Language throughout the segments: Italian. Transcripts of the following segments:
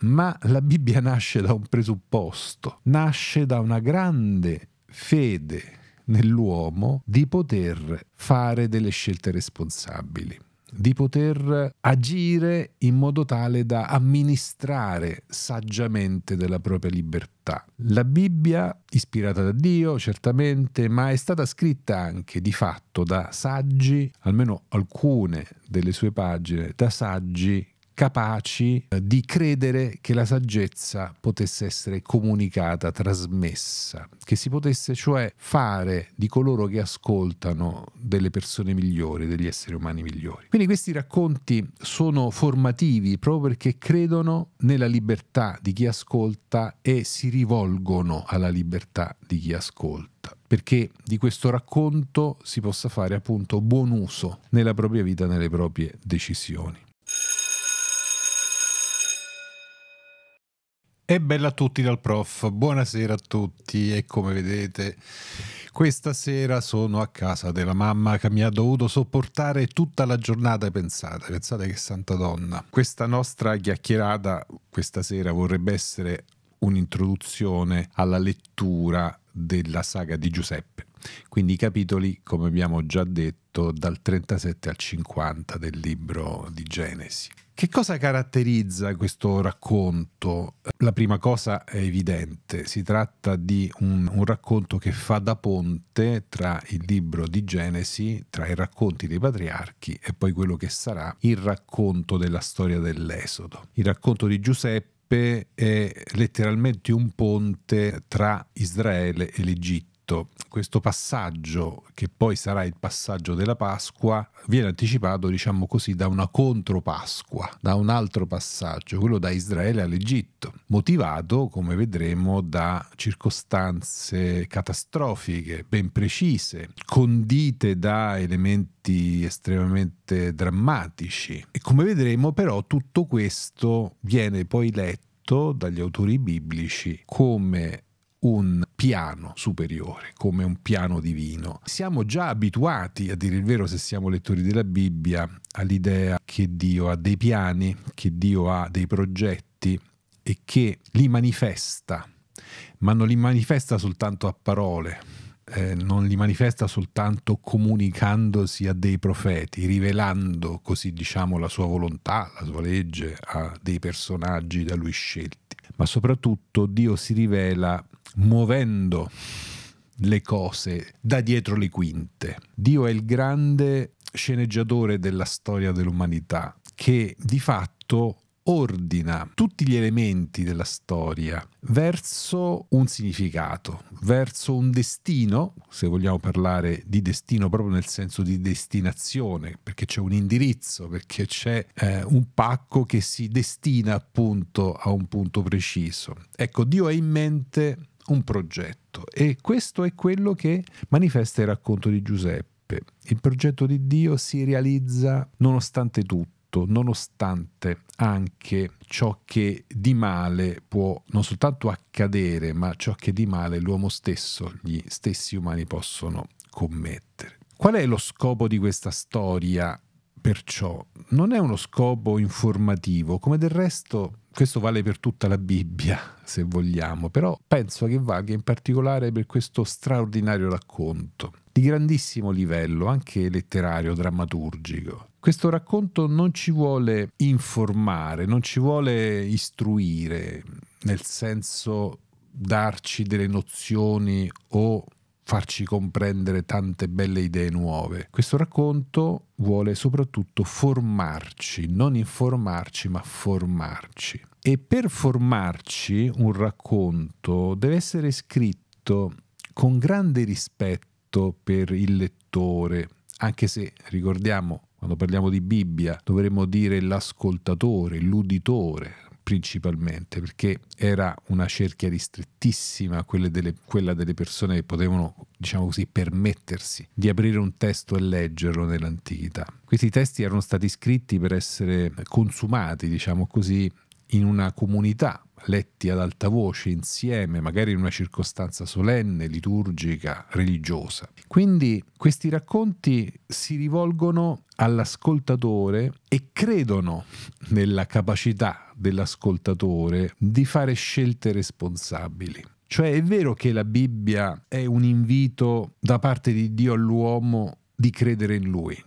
ma la Bibbia nasce da un presupposto, nasce da una grande fede nell'uomo di poter fare delle scelte responsabili di poter agire in modo tale da amministrare saggiamente della propria libertà. La Bibbia, ispirata da Dio certamente, ma è stata scritta anche di fatto da saggi, almeno alcune delle sue pagine, da saggi capaci eh, di credere che la saggezza potesse essere comunicata, trasmessa, che si potesse cioè fare di coloro che ascoltano delle persone migliori, degli esseri umani migliori. Quindi questi racconti sono formativi proprio perché credono nella libertà di chi ascolta e si rivolgono alla libertà di chi ascolta perché di questo racconto si possa fare appunto buon uso nella propria vita, nelle proprie decisioni. E bella a tutti dal prof, buonasera a tutti e come vedete questa sera sono a casa della mamma che mi ha dovuto sopportare tutta la giornata pensate, pensate che santa donna. Questa nostra chiacchierata questa sera vorrebbe essere un'introduzione alla lettura della saga di Giuseppe, quindi i capitoli come abbiamo già detto dal 37 al 50 del libro di Genesi. Che cosa caratterizza questo racconto? La prima cosa è evidente, si tratta di un, un, racconto che fa da ponte tra il libro di Genesi, tra i racconti dei patriarchi e poi quello che sarà il racconto della storia dell'Esodo. Il racconto di Giuseppe è letteralmente un ponte tra Israele e l'Egitto detto, questo passaggio, che poi sarà il passaggio della Pasqua, viene anticipato, diciamo così, da una contropasqua, da un altro passaggio, quello da Israele all'Egitto, motivato, come vedremo, da circostanze catastrofiche ben precise, condite da elementi estremamente drammatici. E come vedremo però tutto questo viene poi letto dagli autori biblici come un piano superiore, come un piano divino. Siamo già abituati, a dire il vero se siamo lettori della Bibbia, all'idea che Dio ha dei piani, che Dio ha dei progetti e che li manifesta, ma non li manifesta soltanto a parole, eh, non li manifesta soltanto comunicandosi a dei profeti, rivelando così diciamo la sua volontà, la sua legge a dei personaggi da lui scelti, ma soprattutto Dio si rivela muovendo le cose da dietro le quinte. Dio è il grande sceneggiatore della storia dell'umanità che di fatto ordina tutti gli elementi della storia verso un significato, verso un destino, se vogliamo parlare di destino proprio nel senso di destinazione, perché c'è un indirizzo, perché c'è eh, un pacco che si destina appunto a un punto preciso. Ecco, Dio ha in mente un progetto e questo è quello che manifesta il racconto di Giuseppe. Il progetto di Dio si realizza nonostante tutto nonostante anche ciò che di male può non soltanto accadere, ma ciò che di male l'uomo stesso, gli stessi umani possono commettere. Qual è lo scopo di questa storia? Perciò non è uno scopo informativo, come del resto questo vale per tutta la Bibbia, se vogliamo, però penso che valga in particolare per questo straordinario racconto, di grandissimo livello, anche letterario, drammaturgico. Questo racconto non ci vuole informare, non ci vuole istruire, nel senso darci delle nozioni o farci comprendere tante belle idee nuove. Questo racconto vuole soprattutto formarci, non informarci, ma formarci. E per formarci un racconto deve essere scritto con grande rispetto per il lettore, anche se ricordiamo quando parliamo di Bibbia dovremmo dire l'ascoltatore, l'uditore, principalmente, perché era una cerchia ristrettissima, delle, quella delle persone che potevano, diciamo così, permettersi di aprire un testo e leggerlo nell'antichità. Questi testi erano stati scritti per essere consumati, diciamo così, in una comunità, letti ad alta voce insieme, magari in una circostanza solenne, liturgica, religiosa. Quindi questi racconti si rivolgono all'ascoltatore e credono nella capacità dell'ascoltatore di fare scelte responsabili. Cioè è vero che la Bibbia è un invito da parte di Dio all'uomo di credere in lui,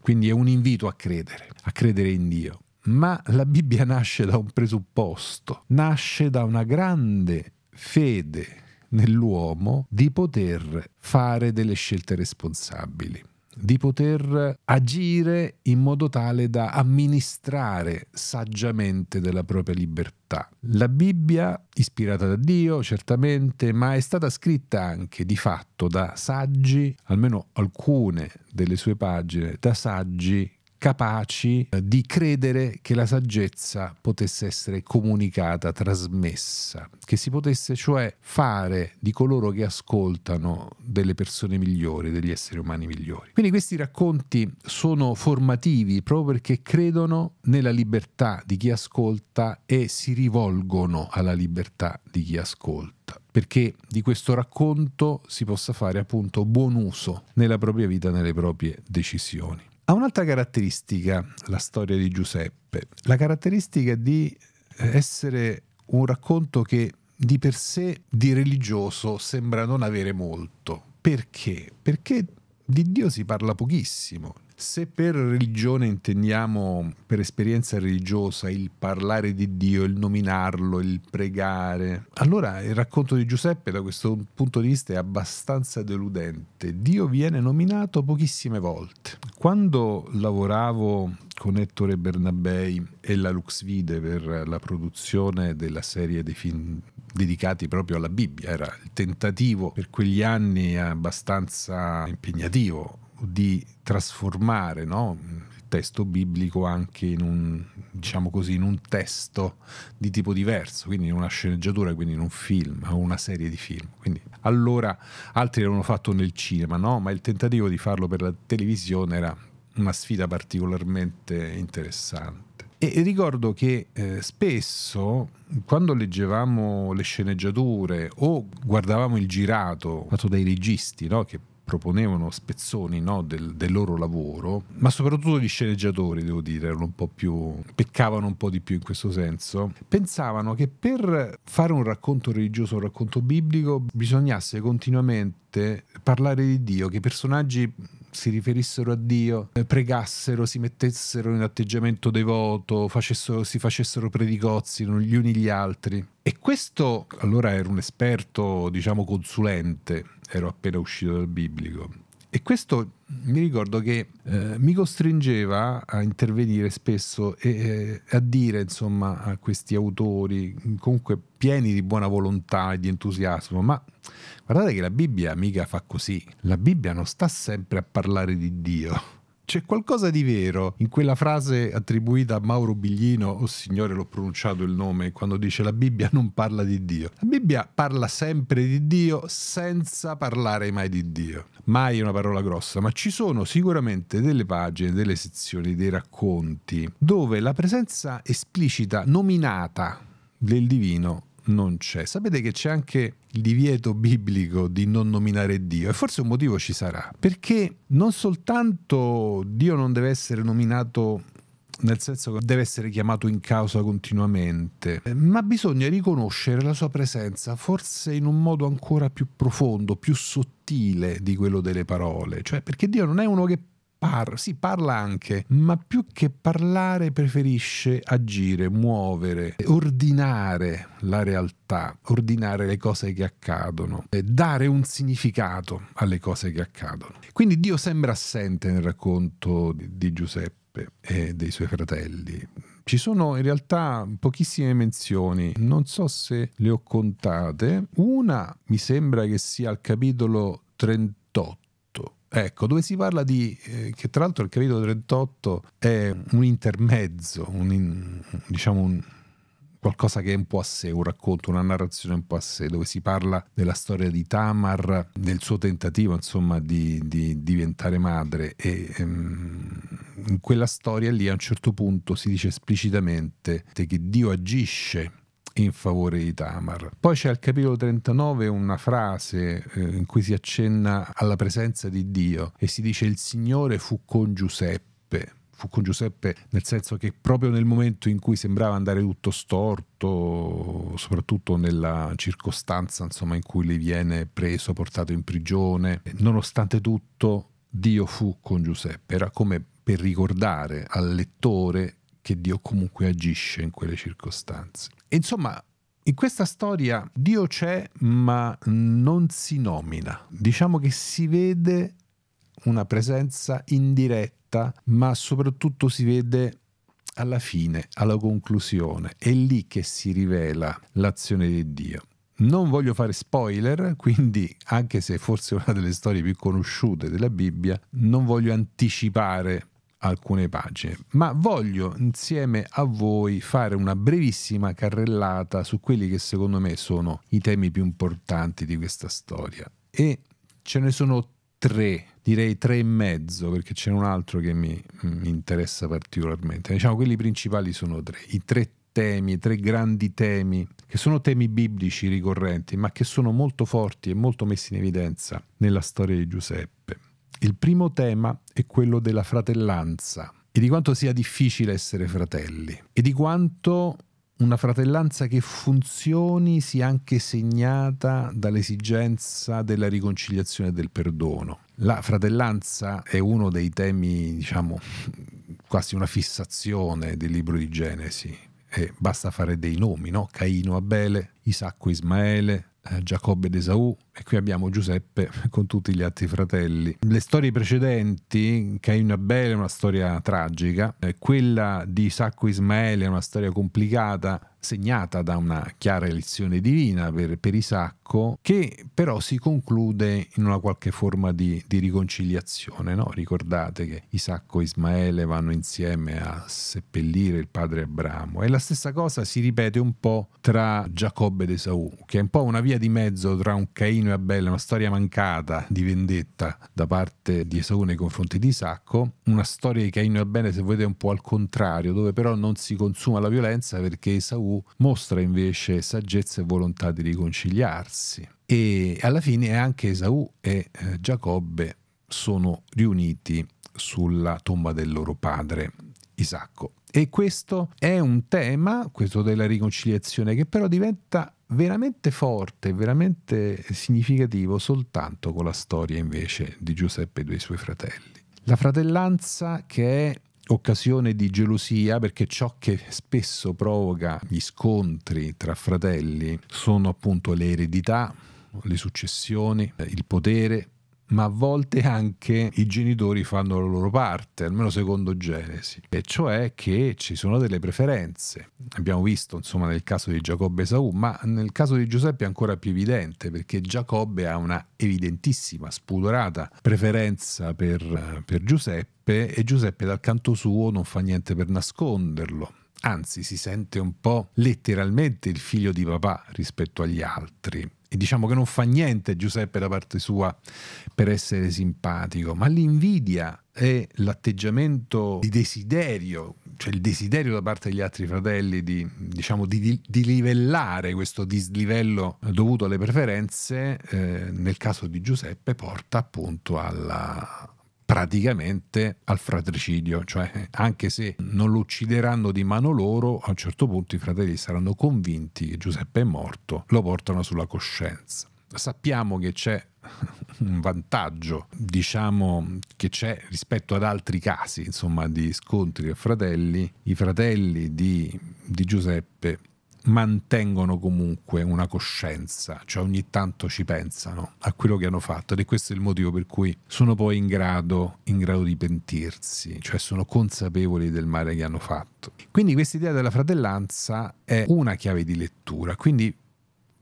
quindi è un invito a credere, a credere in Dio. Ma la Bibbia nasce da un presupposto, nasce da una grande fede nell'uomo di poter fare delle scelte responsabili di poter agire in modo tale da amministrare saggiamente della propria libertà. La Bibbia, ispirata da Dio certamente, ma è stata scritta anche di fatto da saggi, almeno alcune delle sue pagine, da saggi capaci eh, di credere che la saggezza potesse essere comunicata, trasmessa, che si potesse cioè fare di coloro che ascoltano delle persone migliori, degli esseri umani migliori. Quindi questi racconti sono formativi proprio perché credono nella libertà di chi ascolta e si rivolgono alla libertà di chi ascolta perché di questo racconto si possa fare appunto buon uso nella propria vita, nelle proprie decisioni. Ha un'altra caratteristica la storia di Giuseppe, la caratteristica di eh, essere un racconto che di per sé di religioso sembra non avere molto. Perché? Perché di Dio si parla pochissimo. Se per religione intendiamo, per esperienza religiosa, il parlare di Dio, il nominarlo, il pregare, allora il racconto di Giuseppe da questo punto di vista è abbastanza deludente. Dio viene nominato pochissime volte. Quando lavoravo con Ettore Bernabei e la Luxvide per la produzione della serie dei film dedicati proprio alla Bibbia. Era il tentativo per quegli anni abbastanza impegnativo di trasformare no? il testo biblico anche in un, diciamo così, in un testo di tipo diverso, quindi in una sceneggiatura, quindi in un film o una serie di film. Quindi, allora altri l'hanno fatto nel cinema, no? ma il tentativo di farlo per la televisione era una sfida particolarmente interessante. E ricordo che eh, spesso quando leggevamo le sceneggiature o guardavamo il girato fatto dai registi, no? che proponevano spezzoni no, del, del, loro lavoro, ma soprattutto gli sceneggiatori, devo dire, erano un po' più, peccavano un po' di più in questo senso, pensavano che per fare un racconto religioso, un racconto biblico, bisognasse continuamente parlare di Dio, che i personaggi si riferissero a Dio, eh, pregassero, si mettessero in atteggiamento devoto, facessero, si facessero predicozzi gli uni gli altri. E questo, allora ero un esperto, diciamo consulente, ero appena uscito dal biblico, e questo mi ricordo che eh, mi costringeva a intervenire spesso e eh, a dire insomma a questi autori comunque pieni di buona volontà e di entusiasmo, ma Guardate che la Bibbia mica fa così. La Bibbia non sta sempre a parlare di Dio. C'è qualcosa di vero in quella frase attribuita a Mauro Biglino, oh signore l'ho pronunciato il nome, quando dice la Bibbia non parla di Dio. La Bibbia parla sempre di Dio senza parlare mai di Dio. Mai una parola grossa, ma ci sono sicuramente delle pagine, delle sezioni, dei racconti dove la presenza esplicita, nominata del divino non c'è. Sapete che c'è anche il divieto biblico di non nominare Dio e forse un motivo ci sarà, perché non soltanto Dio non deve essere nominato nel senso che deve essere chiamato in causa continuamente, ma bisogna riconoscere la sua presenza forse in un modo ancora più profondo, più sottile di quello delle parole, cioè perché Dio non è uno che par- sì, parla anche, ma più che parlare preferisce agire, muovere, ordinare la realtà, ordinare le cose che accadono, dare un significato alle cose che accadono. Quindi Dio sembra assente nel racconto di, di Giuseppe e dei suoi fratelli. Ci sono in realtà pochissime menzioni, non so se le ho contate. Una mi sembra che sia al capitolo 38 Ecco, dove si parla di, eh, che tra l'altro il capitolo 38 è un intermezzo, un in, diciamo un, qualcosa che è un po' a sé, un racconto, una narrazione un po' a sé, dove si parla della storia di Tamar, del suo tentativo insomma di, di diventare madre e ehm, in quella storia lì a un certo punto si dice esplicitamente che Dio agisce in favore di Tamar. Poi c'è al capitolo 39 una frase eh, in cui si accenna alla presenza di Dio e si dice il Signore fu con Giuseppe fu con Giuseppe, nel senso che proprio nel momento in cui sembrava andare tutto storto, soprattutto nella circostanza insomma, in cui lui viene preso, portato in prigione, nonostante tutto Dio fu con Giuseppe, era come per ricordare al lettore che Dio comunque agisce in quelle circostanze. Insomma, in questa storia Dio c'è ma non si nomina. Diciamo che si vede una presenza indiretta, ma soprattutto si vede alla fine, alla conclusione. È lì che si rivela l'azione di Dio. Non voglio fare spoiler, quindi anche se forse è una delle storie più conosciute della Bibbia, non voglio anticipare alcune pagine, ma voglio insieme a voi fare una brevissima carrellata su quelli che secondo me sono i temi più importanti di questa storia. E ce ne sono tre, direi tre e mezzo, perché c'è un altro che mi, mi mm, interessa particolarmente. Diciamo quelli principali sono tre, i tre temi, tre grandi temi, che sono temi biblici ricorrenti, ma che sono molto forti e molto messi in evidenza nella storia di Giuseppe. Il primo tema è quello della fratellanza e di quanto sia difficile essere fratelli e di quanto una fratellanza che funzioni sia anche segnata dall'esigenza della riconciliazione e del perdono. La fratellanza è uno dei temi, diciamo, quasi una fissazione del libro di Genesi. E basta fare dei nomi, no? Caino Abele, Isacco Ismaele, eh, Giacobbe ed Esaù e qui abbiamo Giuseppe con tutti gli altri fratelli. Le storie precedenti, Caino e Abele è una storia tragica, eh, quella di Isacco e Ismaele è una storia complicata segnata da una chiara elezione divina per, per Isacco, che però si conclude in una qualche forma di, di riconciliazione. No? Ricordate che Isacco e Ismaele vanno insieme a seppellire il padre Abramo e la stessa cosa si ripete un po' tra Giacobbe ed Esaù, che è un po' una via di mezzo tra un Caino e Abele, una storia mancata di vendetta da parte di Esaù nei confronti di Isacco, una storia di Caino e Abele se volete un po' al contrario, dove però non si consuma la violenza perché Esaù mostra invece saggezza e volontà di riconciliarsi. E alla fine anche Esaù e eh, Giacobbe sono riuniti sulla tomba del loro padre Isacco. E questo è un tema, questo della riconciliazione, che però diventa veramente forte, veramente significativo soltanto con la storia invece di Giuseppe e dei suoi fratelli. La fratellanza che è occasione di gelosia perché ciò che spesso provoca gli scontri tra fratelli sono appunto le eredità, le successioni, il potere ma a volte anche i genitori fanno la loro parte, almeno secondo Genesi, e cioè che ci sono delle preferenze. Abbiamo visto insomma nel caso di Giacobbe e Saù, ma nel caso di Giuseppe è ancora più evidente perché Giacobbe ha una evidentissima, spudorata preferenza per, per Giuseppe e Giuseppe dal canto suo non fa niente per nasconderlo anzi si sente un po' letteralmente il figlio di papà rispetto agli altri e diciamo che non fa niente Giuseppe da parte sua per essere simpatico, ma l'invidia e l'atteggiamento di desiderio, cioè il desiderio da parte degli altri fratelli di, diciamo, di, di livellare questo dislivello dovuto alle preferenze, eh, nel caso di Giuseppe porta appunto alla, praticamente al fratricidio, cioè anche se non lo uccideranno di mano loro, a un certo punto i fratelli saranno convinti che Giuseppe è morto, lo portano sulla coscienza. Sappiamo che c'è un vantaggio, diciamo, che c'è rispetto ad altri casi, insomma, di scontri tra fratelli. I fratelli di, di Giuseppe mantengono comunque una coscienza, cioè ogni tanto ci pensano a quello che hanno fatto ed è questo il motivo per cui sono poi in grado, in grado di pentirsi, cioè sono consapevoli del male che hanno fatto. Quindi questa idea della fratellanza è una chiave di lettura, quindi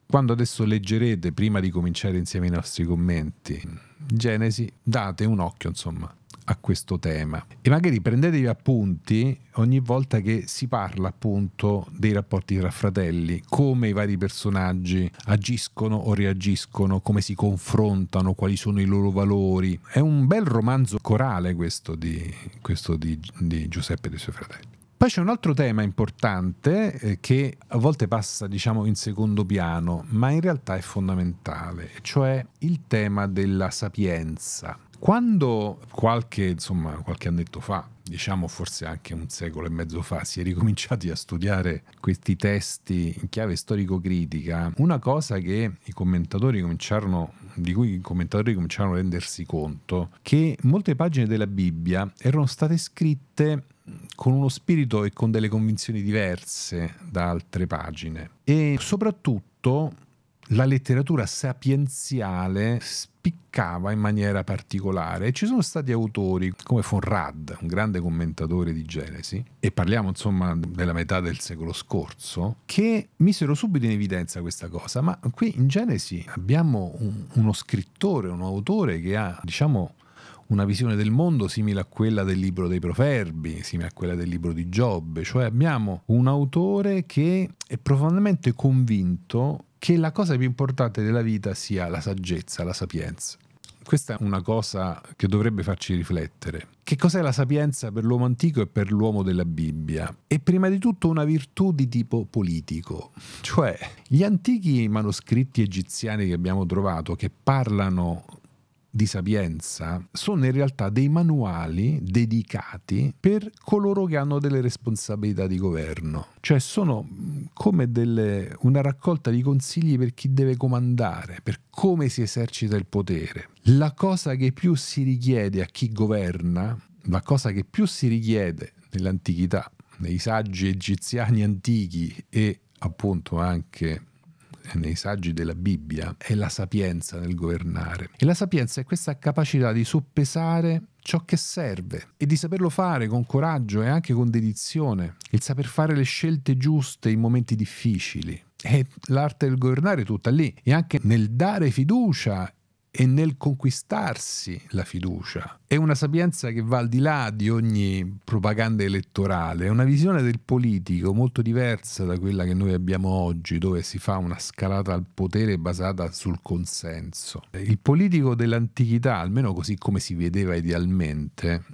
quando adesso leggerete, prima di cominciare insieme i nostri commenti, Genesi, date un occhio, insomma, a questo tema e magari prendetevi appunti ogni volta che si parla appunto dei rapporti tra fratelli, come i vari personaggi agiscono o reagiscono, come si confrontano, quali sono i loro valori. È un bel romanzo corale questo di, questo di, di Giuseppe e dei suoi fratelli. Poi c'è un altro tema importante eh, che a volte passa diciamo in secondo piano, ma in realtà è fondamentale, cioè il tema della sapienza. Quando qualche, insomma, qualche annetto fa, diciamo forse anche un secolo e mezzo fa, si è ricominciati a studiare questi testi in chiave storico-critica, una cosa che i commentatori cominciarono, di cui i commentatori cominciarono a rendersi conto, che molte pagine della Bibbia erano state scritte con uno spirito e con delle convinzioni diverse da altre pagine e soprattutto la letteratura sapienziale spiccava in maniera particolare. Ci sono stati autori come Fonrad, un grande commentatore di Genesi, e parliamo insomma della metà del secolo scorso, che misero subito in evidenza questa cosa. Ma qui in Genesi abbiamo un, uno scrittore, un autore che ha, diciamo, una visione del mondo simile a quella del libro dei proverbi, simile a quella del libro di Giobbe, cioè abbiamo un autore che è profondamente convinto che la cosa più importante della vita sia la saggezza, la sapienza. Questa è una cosa che dovrebbe farci riflettere. Che cos'è la sapienza per l'uomo antico e per l'uomo della Bibbia? È prima di tutto una virtù di tipo politico, cioè gli antichi manoscritti egiziani che abbiamo trovato che parlano di Sapienza sono in realtà dei manuali dedicati per coloro che hanno delle responsabilità di governo, cioè sono come delle, una raccolta di consigli per chi deve comandare, per come si esercita il potere. La cosa che più si richiede a chi governa, la cosa che più si richiede nell'antichità, nei saggi egiziani antichi e appunto anche nei saggi della Bibbia è la sapienza nel governare. E la sapienza è questa capacità di soppesare ciò che serve e di saperlo fare con coraggio e anche con dedizione, il saper fare le scelte giuste in momenti difficili. E l'arte del governare è tutta lì, e anche nel dare fiducia e nel conquistarsi la fiducia. È una sapienza che va al di là di ogni propaganda elettorale, è una visione del politico molto diversa da quella che noi abbiamo oggi, dove si fa una scalata al potere basata sul consenso. Il politico dell'antichità, almeno così come si vedeva idealmente,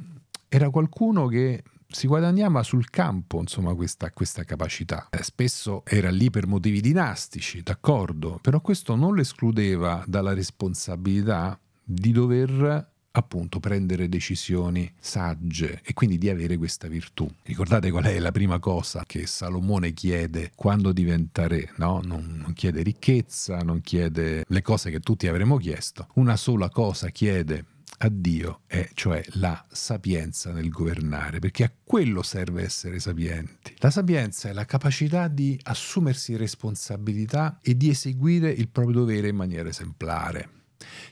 era qualcuno che si guadagnava sul campo insomma, questa, questa capacità. Eh, spesso era lì per motivi dinastici, d'accordo, però questo non l'escludeva dalla responsabilità di dover appunto prendere decisioni sagge e quindi di avere questa virtù. Ricordate qual è la prima cosa che Salomone chiede quando diventa re? No? Non, non, chiede ricchezza, non chiede le cose che tutti avremmo chiesto, una sola cosa chiede a Dio è cioè la sapienza nel governare, perché a quello serve essere sapienti. La sapienza è la capacità di assumersi responsabilità e di eseguire il proprio dovere in maniera esemplare.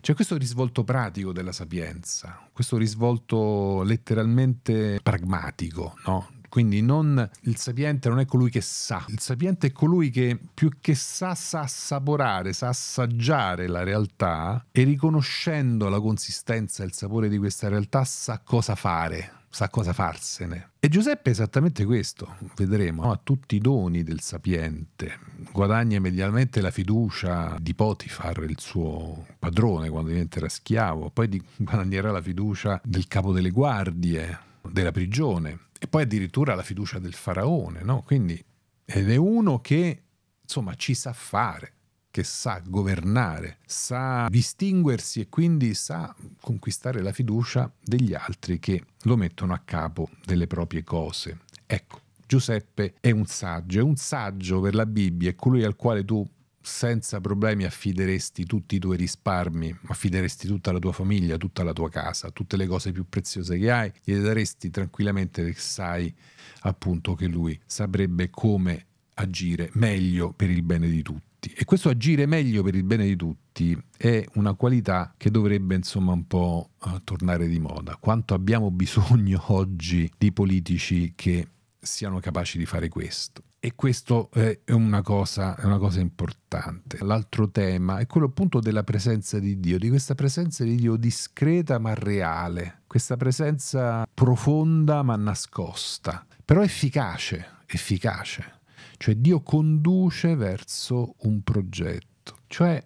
C'è questo risvolto pratico della sapienza, questo risvolto letteralmente pragmatico, no? Quindi non, il sapiente non è colui che sa, il sapiente è colui che più che sa sa assaporare, sa assaggiare la realtà e riconoscendo la consistenza e il sapore di questa realtà sa cosa fare sa cosa farsene. E Giuseppe è esattamente questo, vedremo, ha tutti i doni del sapiente, guadagna immediatamente la fiducia di Potifar, il suo padrone quando diventerà schiavo, poi guadagnerà la fiducia del capo delle guardie, della prigione e poi addirittura la fiducia del faraone, no? Quindi ed è uno che insomma ci sa fare, che sa governare, sa distinguersi e quindi sa conquistare la fiducia degli altri che lo mettono a capo delle proprie cose. Ecco, Giuseppe è un saggio, è un saggio per la Bibbia, è colui al quale tu senza problemi affideresti tutti i tuoi risparmi, affideresti tutta la tua famiglia, tutta la tua casa, tutte le cose più preziose che hai, gli daresti tranquillamente perché sai appunto che lui saprebbe come agire meglio per il bene di tutti. E questo agire meglio per il bene di tutti è una qualità che dovrebbe insomma un po' eh, tornare di moda. Quanto abbiamo bisogno oggi di politici che siano capaci di fare questo? E questo è una, cosa, è una cosa, importante. L'altro tema è quello appunto della presenza di Dio, di questa presenza di Dio discreta ma reale, questa presenza profonda ma nascosta, però efficace, efficace. Cioè Dio conduce verso un progetto. Cioè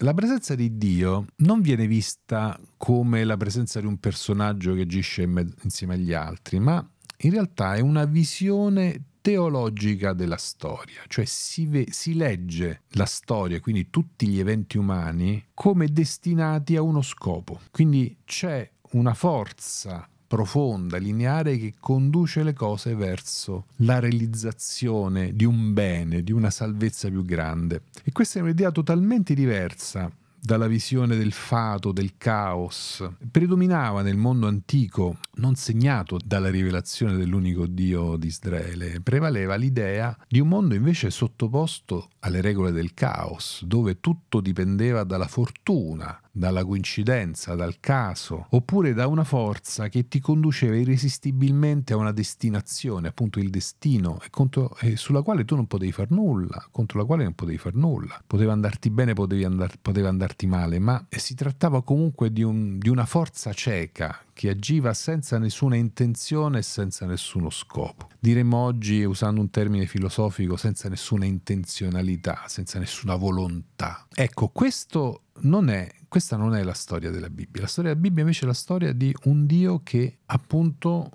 la presenza di Dio non viene vista come la presenza di un personaggio che agisce insieme agli altri, ma in realtà è una visione teologica della storia, cioè si, ve- si, legge la storia, quindi tutti gli eventi umani, come destinati a uno scopo. Quindi c'è una forza profonda, lineare, che conduce le cose verso la realizzazione di un bene, di una salvezza più grande. E questa è un'idea totalmente diversa dalla visione del fato, del caos, predominava nel mondo antico, non segnato dalla rivelazione dell'unico Dio di Israele, prevaleva l'idea di un mondo invece sottoposto alle regole del caos, dove tutto dipendeva dalla fortuna, dalla coincidenza, dal caso, oppure da una forza che ti conduceva irresistibilmente a una destinazione, appunto il destino, e, contro, e sulla quale tu non potevi far nulla, contro la quale non potevi far nulla. Poteva andarti bene, andar, poteva andarti male, ma si trattava comunque di, un, di una forza cieca che agiva senza nessuna intenzione e senza nessuno scopo. Diremmo oggi, usando un termine filosofico, senza nessuna intenzionalità, senza nessuna volontà. Ecco, questo non è, questa non è la storia della Bibbia, la storia della Bibbia invece è la storia di un Dio che appunto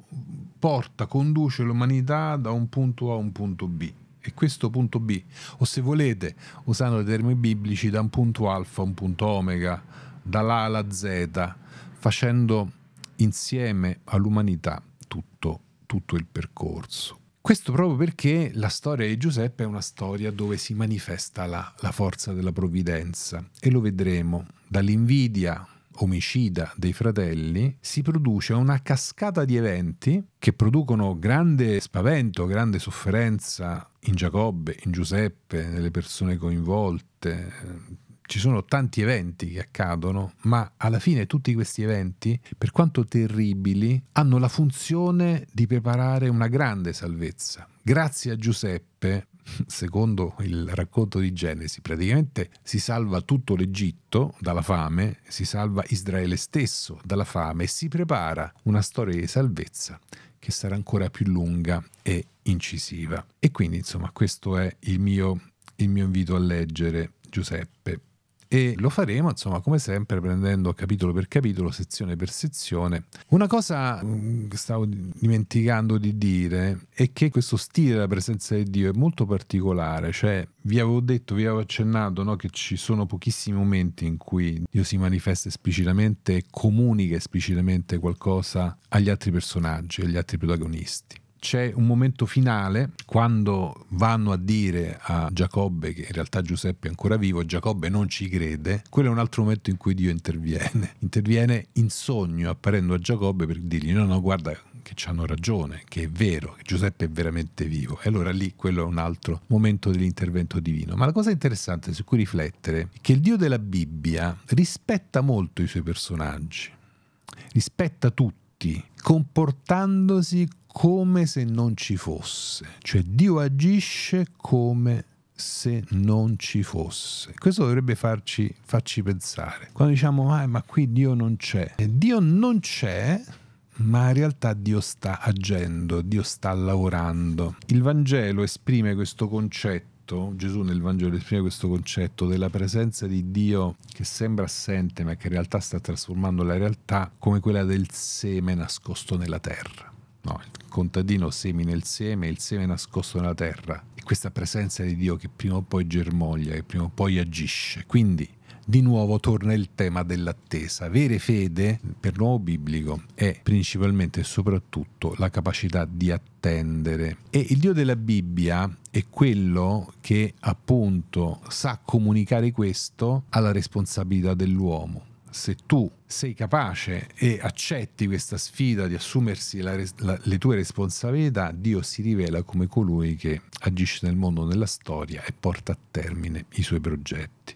porta, conduce l'umanità da un punto A a un punto B. E questo punto B, o se volete, usando i termini biblici, da un punto alfa a un punto omega, dall'A alla Z, facendo insieme all'umanità tutto, tutto il percorso. Questo proprio perché la storia di Giuseppe è una storia dove si manifesta la, la forza della provvidenza e lo vedremo. Dall'invidia omicida dei fratelli si produce una cascata di eventi che producono grande spavento, grande sofferenza in Giacobbe, in Giuseppe, nelle persone coinvolte, ci sono tanti eventi che accadono, ma alla fine tutti questi eventi, per quanto terribili, hanno la funzione di preparare una grande salvezza. Grazie a Giuseppe, secondo il racconto di Genesi, praticamente si salva tutto l'Egitto dalla fame, si salva Israele stesso dalla fame e si prepara una storia di salvezza che sarà ancora più lunga e incisiva. E quindi, insomma, questo è il mio, il mio invito a leggere Giuseppe e lo faremo insomma come sempre prendendo capitolo per capitolo, sezione per sezione. Una cosa mm, che stavo dimenticando di dire è che questo stile della presenza di Dio è molto particolare, cioè vi avevo detto, vi avevo accennato no, che ci sono pochissimi momenti in cui Dio si manifesta esplicitamente e comunica esplicitamente qualcosa agli altri personaggi, agli altri protagonisti c'è un momento finale quando vanno a dire a Giacobbe che in realtà Giuseppe è ancora vivo, Giacobbe non ci crede, quello è un altro momento in cui Dio interviene, interviene in sogno apparendo a Giacobbe per dirgli no no guarda che ci hanno ragione, che è vero, che Giuseppe è veramente vivo. E allora lì quello è un altro momento dell'intervento divino. Ma la cosa interessante su cui riflettere è che il Dio della Bibbia rispetta molto i suoi personaggi, rispetta tutti comportandosi come se non ci fosse, cioè Dio agisce come se non ci fosse. Questo dovrebbe farci, farci pensare. Quando diciamo, ah, ma qui Dio non c'è, e Dio non c'è, ma in realtà Dio sta agendo, Dio sta lavorando. Il Vangelo esprime questo concetto. Gesù nel Vangelo esprime questo concetto della presenza di Dio che sembra assente ma che in realtà sta trasformando la realtà come quella del seme nascosto nella terra. No, il contadino semina il seme, il seme è nascosto nella terra. E questa presenza di Dio che prima o poi germoglia, che prima o poi agisce. Quindi, di nuovo torna il tema dell'attesa. Avere fede, per nuovo biblico, è principalmente e soprattutto la capacità di attendere. E il Dio della Bibbia è quello che appunto sa comunicare questo alla responsabilità dell'uomo se tu sei capace e accetti questa sfida di assumersi la, la, le tue responsabilità, Dio si rivela come colui che agisce nel mondo, nella storia e porta a termine i suoi progetti.